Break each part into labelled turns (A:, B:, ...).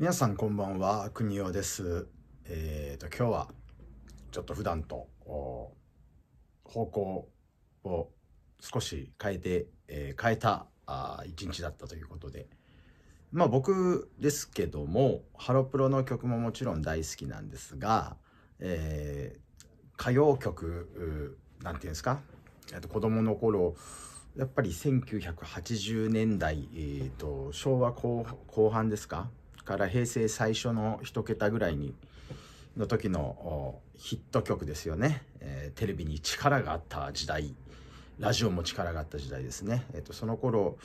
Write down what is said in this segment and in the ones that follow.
A: 皆さんこんばんは、におです。えっ、ー、と、今日はちょっと普段と方向を少し変えて、えー、変えた一日だったということで、まあ僕ですけども、ハロプロの曲ももちろん大好きなんですが、えー、歌謡曲、なんていうんですか、えー、と子供の頃、やっぱり1980年代、えーと、と昭和後半ですかから平成最初の1桁ぐらいにの時のヒット曲ですよね、えー、テレビに力があった時代ラジオも力があった時代ですね、えーと、その頃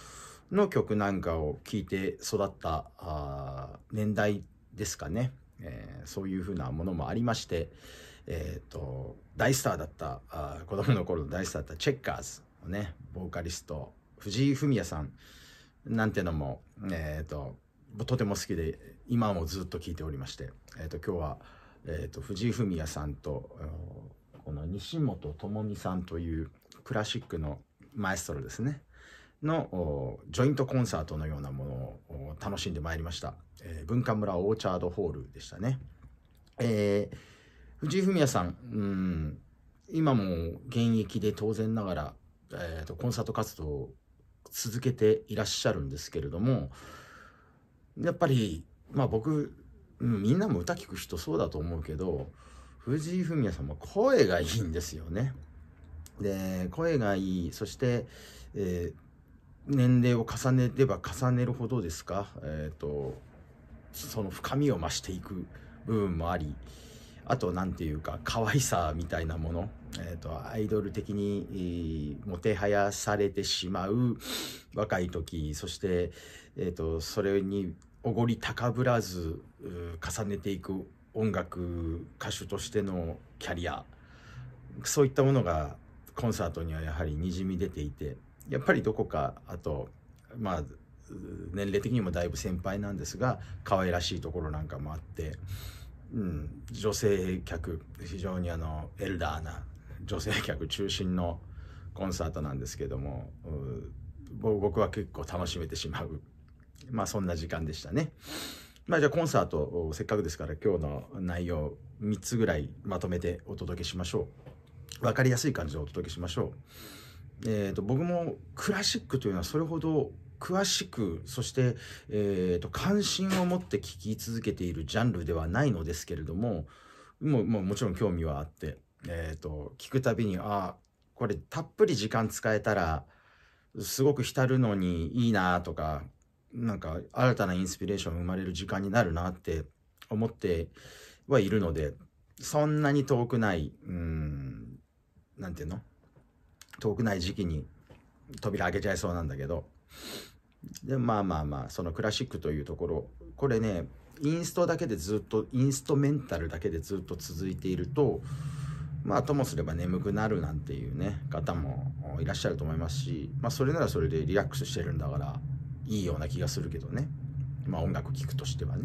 A: の曲なんかを聴いて育ったあ年代ですかね、えー、そういうふうなものもありまして、えーと、大スターだったあ子供の頃の大スターだったチェッカーズのねボーカリスト藤井フミヤさんなんてのも、えーととても好きで今もずっと聴いておりまして、えーと、今日は、えーと、藤井フミヤさんとこの西本智美さんというクラシックのマエストロですねのジョイントコンサートのようなものを楽しんでまいりました、えー、文化村オーチャードホールでしたね、えー、藤井フミヤさん、うん、今も現役で当然ながら、えーとコンサート活動を続けていらっしゃるんですけれども、やっぱり、まあ僕、みんなも歌聴く人そうだと思うけど、藤井フミヤさんも声がいいんですよね。で、声がいい。そして、えー、年齢を重ねれば重ねるほどですか、えっ、ー、と、その深みを増していく部分もあり、あと、何て言うか、可愛さみたいなもの。えーと、アイドル的に、もてはやされてしまう若い時そして、えーとそれにおごり高ぶらず重ねていく音楽歌手としてのキャリアそういったものがコンサートにはやはりにじみ出ていてやっぱりどこかあとまあ年齢的にもだいぶ先輩なんですが可愛らしいところなんかもあって、うん、女性客非常にあのエルダーな女性客中心のコンサートなんですけども僕は結構楽しめてしまうまあそんな時間でしたね。まあじゃあコンサートせっかくですから今日の内容3つぐらいまとめてお届けしましょう。分かりやすい感じでお届けしましょう。えっ、ー、と僕もクラシックというのはそれほど詳しくそして、えーと、関心を持って聴き続けているジャンルではないのですけれどももううももちろん興味はあってえー、と、聞くたびに、ああ、これたっぷり時間使えたら、すごく浸るのにいいなとか、なんか新たなインスピレーション生まれる時間になるなって思ってはいるので、そんなに遠くない、うん、なんていうの遠くない時期に扉開けちゃいそうなんだけど、で、まあまあまあ、そのクラシックというところ、これね、インストだけでずっと、インストメンタルだけでずっと続いていると、まあともすれば眠くなるなんていうね方もいらっしゃると思いますし、まあ、それならそれでリラックスしてるんだからいいような気がするけどねまあ音楽聴くとしてはね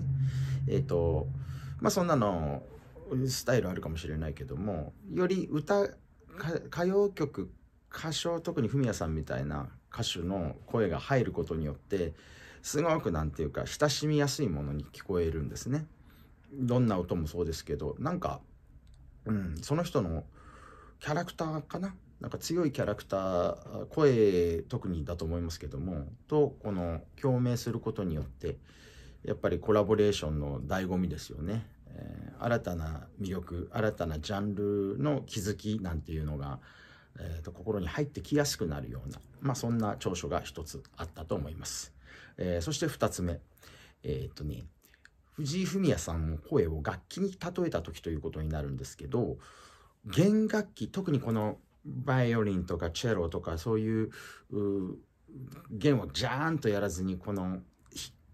A: えっ、ー、とまあそんなのスタイルあるかもしれないけどもより歌歌謡曲歌唱特にフミヤさんみたいな歌手の声が入ることによってすごく何て言うか親しみやすいものに聞こえるんですね。どんな音もそうですけどなんかうん、その人のキャラクターかななんか強いキャラクター声特にだと思いますけどもとこの共鳴することによってやっぱりコラボレーションの醍醐味ですよね、えー、新たな魅力新たなジャンルの気づきなんていうのが、えーと、心に入ってきやすくなるような、まあ、そんな長所が一つあったと思います、えー、そして2つ目えー、っとね藤井フミヤさんも声を楽器に例えた時ということになるんですけど弦楽器特にこのバイオリンとかチェロとかそういう弦をジャーンとやらずにこの引っ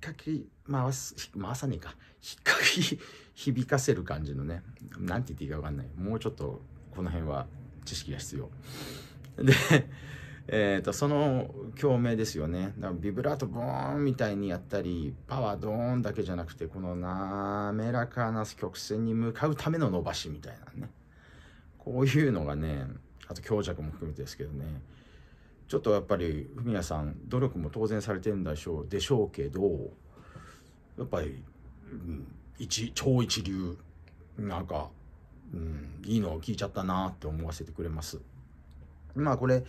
A: かき回す回さねえか引っかき響かせる感じのね何て言っていいか分かんないもうちょっとこの辺は知識が必要でえー、とその共鳴ですよねだからビブラートボーンみたいにやったりパワードーンだけじゃなくてこの滑らかな曲線に向かうための伸ばしみたいなねこういうのがねあと強弱も含めてですけどねちょっとやっぱりフミヤさん努力も当然されてるんでしょうでしょうけどやっぱり、うん、一超一流なんか、うん、いいのを聞いちゃったなって思わせてくれます。まあこれ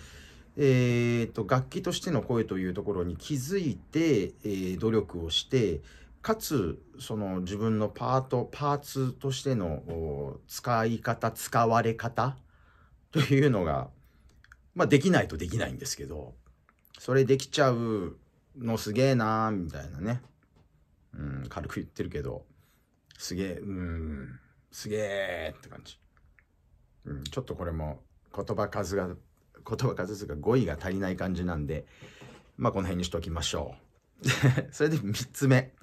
A: えーと、楽器としての声というところに気づいて、えー、努力をしてかつその自分のパートパーツとしての使い方使われ方というのが、まあ、できないとできないんですけどそれできちゃうのすげえなーみたいなね、うん、軽く言ってるけどすげえうんすげえって感じ、うん、ちょっとこれも言葉数が言葉数数が語彙が足りない感じなんで、まあこの辺にしときましょう。それで3つ目。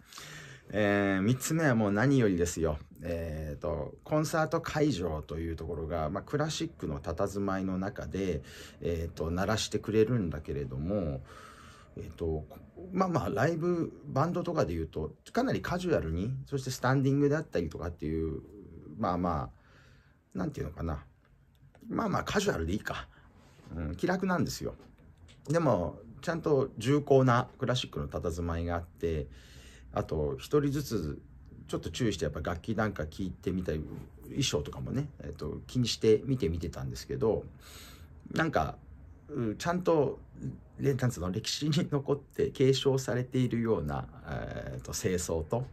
A: えー、3つ目はもう何よりですよ。えっ、ー、と、コンサート会場というところが、まあ、クラシックの佇まいの中で、えっ、ー、と、鳴らしてくれるんだけれども、えっ、ー、と、まあまあ、ライブ、バンドとかで言うと、かなりカジュアルに、そしてスタンディングであったりとかっていう、まあまあ、なんていうのかな。まあまあ、カジュアルでいいか。うん、気楽なんですよ。でも、ちゃんと重厚なクラシックの佇まいがあって、あと、一人ずつ、ちょっと注意して、やっぱ楽器なんか聴いてみたり、衣装とかもね、えっと、気にして見てみてたんですけど、なんか、ちゃんと、レンタンツの歴史に残って継承されているような、えーと、と清掃と、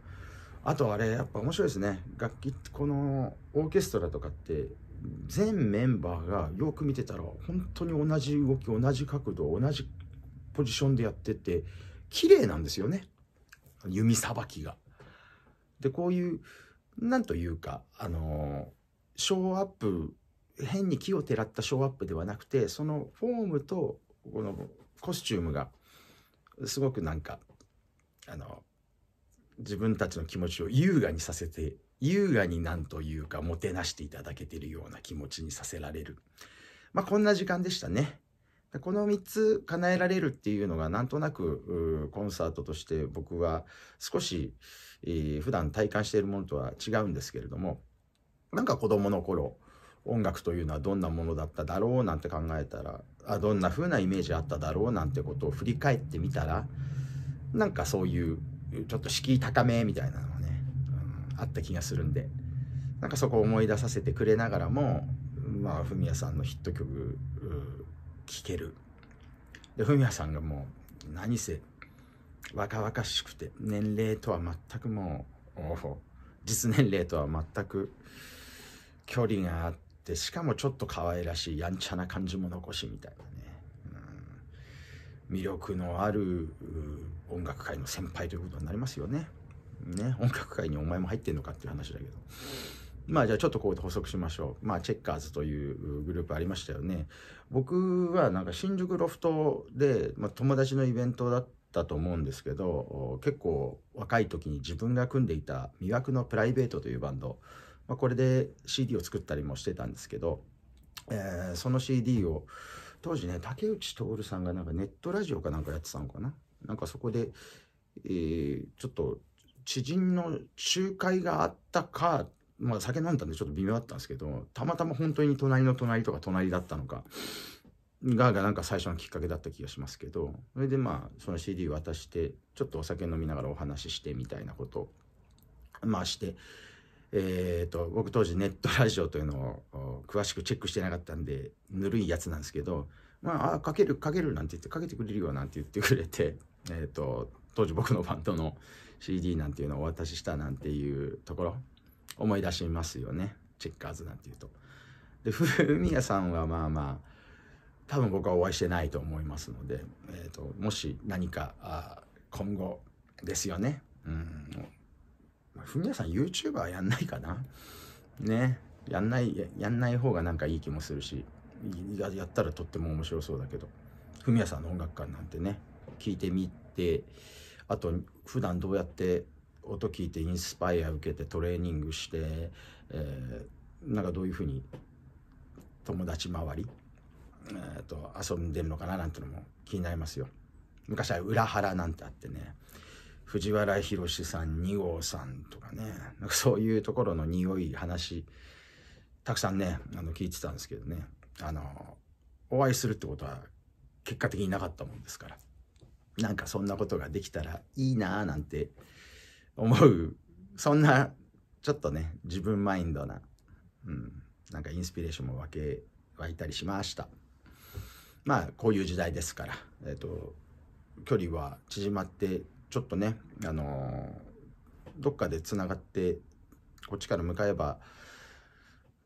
A: あとあれ、やっぱ面白いですね。楽器、このオーケストラとかって、全メンバーがよく見てたら本当に同じ動き同じ角度同じポジションでやってて綺麗なんですよね弓さばきが。でこういうなんというかあのショーアップ変に木をてらったショーアップではなくてそのフォームとこのコスチュームがすごくなんかあの自分たちの気持ちを優雅にさせて優雅になんというかもてなしていただけているような気持ちにさせられる。まあ、こんな時間でしたね。この3つ叶えられるっていうのがなんとなくコンサートとして僕は少し、えー、普段体感しているものとは違うんですけれどもなんか子供の頃音楽というのはどんなものだっただろうなんて考えたらあどんな風なイメージあっただろうなんてことを振り返ってみたらなんかそういうちょっと敷居高めみたいなあった気がするんでなんかそこを思い出させてくれながらもまあフミヤさんのヒット曲聴けるでフミヤさんがもう何せ若々しくて年齢とは全くもう実年齢とは全く距離があってしかもちょっと可愛らしいやんちゃな感じも残しみたいなね、うん、魅力のある音楽界の先輩ということになりますよね。ね、音楽界にお前も入ってんのかっていう話だけど。まあじゃあちょっとこう補足しましょう。まあチェッカーズというグループありましたよね。僕はなんか新宿ロフトで、まあ、友達のイベントだったと思うんですけど、結構若い時に自分が組んでいた魅惑のプライベートというバンド、まあ、これで CD を作ったりもしてたんですけど、えー、その CD を当時ね、竹内徹さんがなんかネットラジオかなんかやってたのかな。なんかそこで、えー、ちょっと知人の仲介があったか、まあ、酒飲んだんでちょっと微妙だったんですけどたまたま本当に隣の隣とか隣だったのかががなんか最初のきっかけだった気がしますけどそれでまあその CD 渡してちょっとお酒飲みながらお話ししてみたいなことをまあしてえーと、僕当時ネットラジオというのを詳しくチェックしてなかったんでぬるいやつなんですけど「まあ、あかけるかける」なんて言って「かけてくれるよ」なんて言ってくれて、えーと当時僕のバンドの CD なんていうのをお渡ししたなんていうところ思い出しますよねチェッカーズなんていうと。で古宮さんはまあまあ多分僕はお会いしてないと思いますので、えーと、もし何かあ今後ですよね。うん。ふみやさん YouTuber やんないかなね。やんない、やんない方がなんかいい気もするし、やったらとっても面白そうだけど、ふみやさんの音楽家なんてね、聞いてみてあと普段どうやって音聞いてインスパイア受けてトレーニングして、えー、なんかどういうふうに友達周り、えーと、遊んでるのかななんてのも気になりますよ。昔は裏腹なんてあってね藤原宏さん二号さんとかねなんかそういうところの匂い話たくさんねあの聞いてたんですけどねあのお会いするってことは結果的になかったもんですから。なんかそんなことができたらいいなぁなんて思う、そんなちょっとね、自分マインドな、うん、なんかインスピレーションも分け、湧いたりしました。まあ、こういう時代ですから、えっ、ー、と、距離は縮まって、ちょっとね、あのー、どっかでつながって、こっちから向かえば、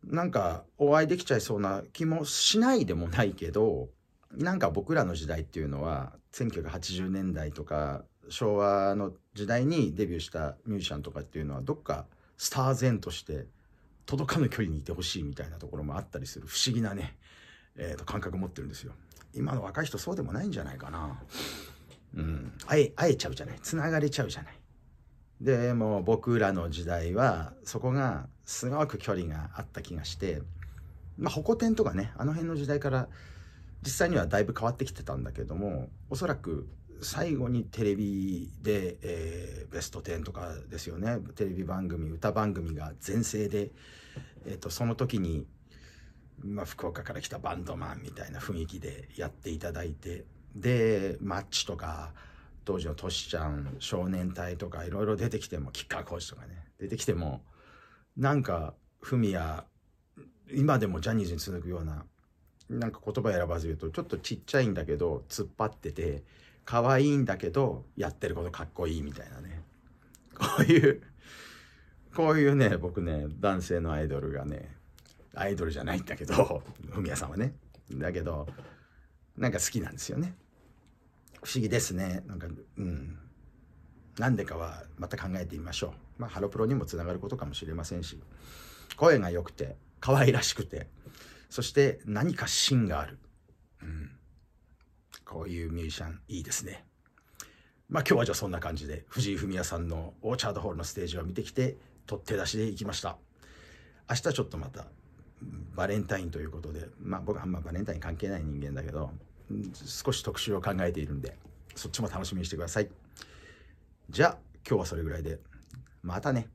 A: なんかお会いできちゃいそうな気もしないでもないけど、なんか僕らの時代っていうのは1980年代とか昭和の時代にデビューしたミュージシャンとかっていうのはどっかスター前として届かぬ距離にいてほしいみたいなところもあったりする不思議なね、えーと、感覚持ってるんですよ今の若い人そうでもないんじゃないかなうん会え会えちゃうじゃないつながれちゃうじゃないでも僕らの時代はそこがすごく距離があった気がしてまあホコ天とかねあの辺の時代から実際にはだいぶ変わってきてたんだけどもおそらく最後にテレビで、えー、ベスト10とかですよねテレビ番組歌番組が全盛で、えーと、その時に、まあ、福岡から来たバンドマンみたいな雰囲気でやっていただいてでマッチとか当時のトシちゃん少年隊とかいろいろ出てきてもキッカーコーチとかね出てきてもなんかフミヤ今でもジャニーズに続くようななんか言葉選ばず言うとちょっとちっちゃいんだけど突っ張ってて可愛いんだけどやってることかっこいいみたいなね こういうこういうね僕ね男性のアイドルがねアイドルじゃないんだけど フミヤさんはねだけどなんか好きなんですよね不思議ですねなんかうんなんでかはまた考えてみましょうまあハロプロにもつながることかもしれませんし声が良くて可愛らしくてそして何か芯がある。うん。こういうミュージシャン、いいですね。まあ今日はじゃあそんな感じで、藤井フミヤさんのオーチャードホールのステージを見てきて、取っ手出しで行きました。明日ちょっとまた、バレンタインということで、まあ僕はあんまバレンタイン関係ない人間だけど、少し特集を考えているんで、そっちも楽しみにしてください。じゃあ今日はそれぐらいで、またね。